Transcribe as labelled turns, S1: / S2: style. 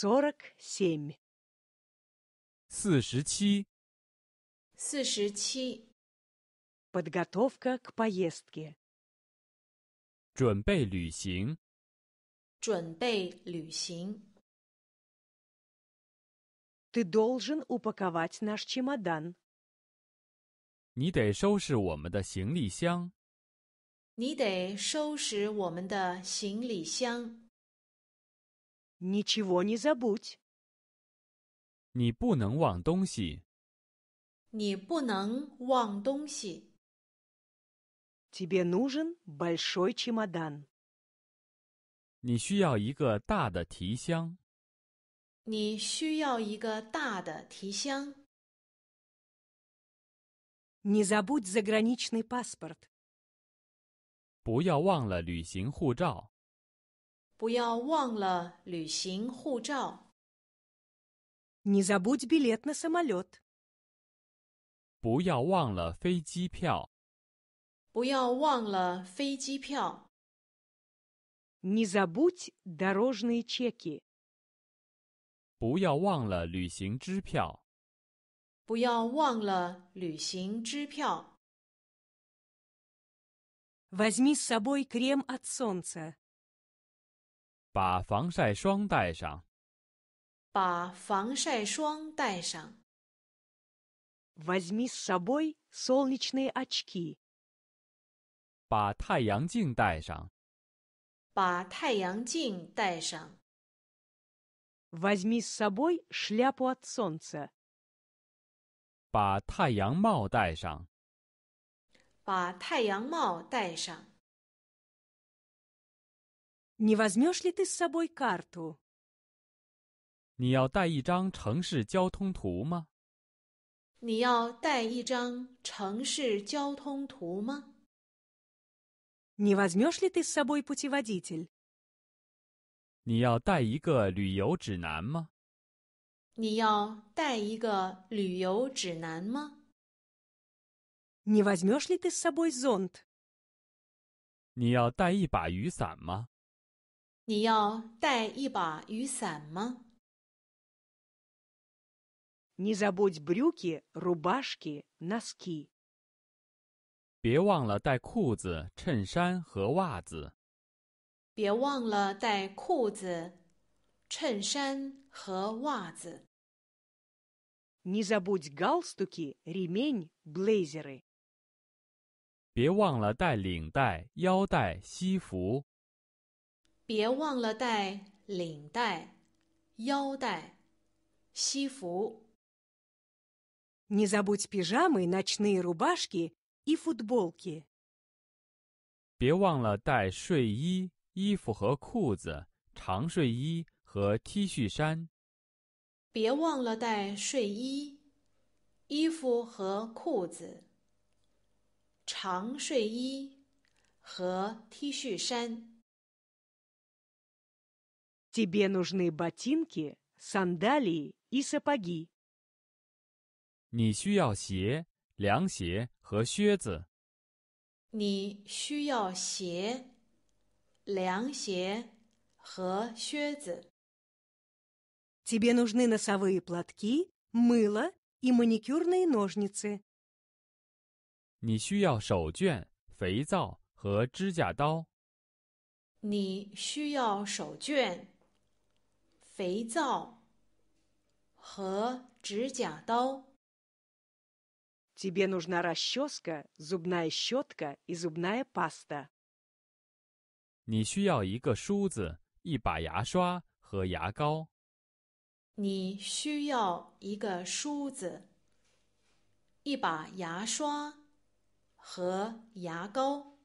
S1: сорок семь. Подготовка к поездке.
S2: ты
S1: должен упаковать наш чемодан.
S2: 你得收拾我们的行李箱。
S1: 你得收拾我们的行李箱。你吃我，你再不吃。
S2: 你不能忘东西。
S1: 你不能忘东西。Тебе нужен большой чемодан。
S2: 你需要一个大的提箱。
S1: 你需要一个大的提箱。Не забудь заграничный паспорт。
S2: 不要忘了旅行护照。
S1: 不要忘了旅行护照。Не забудь билет на самолет。
S2: 不要忘了飞机票。
S1: 不要忘了飞机票。Не забудь д о р о ж н ы е чеки。
S2: 不要忘了旅行支票。
S1: 不要忘了旅行支票。Возьми с собой крем от солнца。
S2: 把防晒霜带上。
S1: 把防晒霜带上。Возьми с собой солнечные очки。
S2: 把太阳镜戴上。
S1: 把太阳镜戴上。Возьми с собой шляпу от солнца。
S2: 把太阳帽戴上。
S1: 把太阳帽戴上。你
S2: 要带一张城市交通图吗？
S1: 你要带一张城市交通图吗？你
S2: 要带一个旅游指南吗？
S1: 你要带一个旅游指南吗？
S2: 你要带一把雨伞吗？
S1: 你要带一把雨伞吗？Не забудь брюки,
S2: рубашки, носки。别忘了带裤子、衬衫和袜子。
S1: 别忘了带裤子、衬衫和袜子。Не забудь галстуки, ремень, блейзеры。
S2: 别忘了带领带、腰带、西服。
S1: 别忘了带领带、腰带、西服。Не забудь пижамы, ночные рубашки и футболки。
S2: 别忘了带睡衣、衣服和裤子、长睡衣和 T 恤衫。
S1: 别忘了带睡衣、衣服和裤子、长睡衣和 T 恤衫。Тебе нужны ботинки, сандалии и сапоги.
S2: 你需要鞋、凉鞋和靴子。
S1: 你需要鞋、凉鞋和靴子。Тебе нужны носовые платки, мыло и маникюрные ножницы.
S2: 你需要手绢、肥皂和指甲刀。
S1: 你需要手绢。肥皂和指甲刀。Тебе нужна расческа, зубная щетка и зубная паста。
S2: 你需要一个梳子、一把牙刷和牙膏。
S1: 你需要一个梳子、一把牙刷和牙膏。